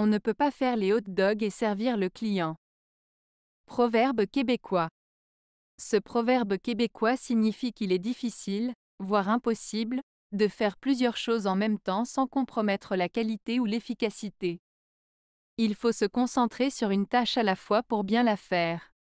On ne peut pas faire les hot dogs et servir le client. Proverbe québécois. Ce proverbe québécois signifie qu'il est difficile, voire impossible, de faire plusieurs choses en même temps sans compromettre la qualité ou l'efficacité. Il faut se concentrer sur une tâche à la fois pour bien la faire.